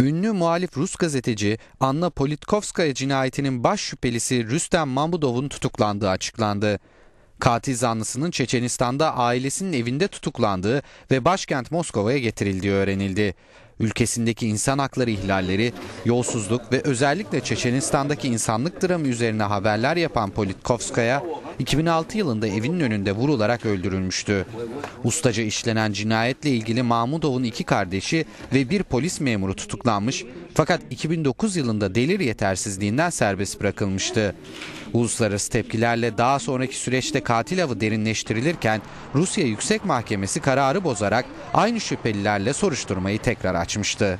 Ünlü muhalif Rus gazeteci Anna Politkovskaya cinayetinin baş şüphelisi Rüstem Mamudov'un tutuklandığı açıklandı. Katil zanlısının Çeçenistan'da ailesinin evinde tutuklandığı ve başkent Moskova'ya getirildiği öğrenildi. Ülkesindeki insan hakları ihlalleri, yolsuzluk ve özellikle Çeçenistan'daki insanlık dramı üzerine haberler yapan Politkovskaya, 2006 yılında evinin önünde vurularak öldürülmüştü. Ustaca işlenen cinayetle ilgili Mahmudov'un iki kardeşi ve bir polis memuru tutuklanmış fakat 2009 yılında delir yetersizliğinden serbest bırakılmıştı. Uluslararası tepkilerle daha sonraki süreçte katil avı derinleştirilirken Rusya Yüksek Mahkemesi kararı bozarak aynı şüphelilerle soruşturmayı tekrar açmıştı.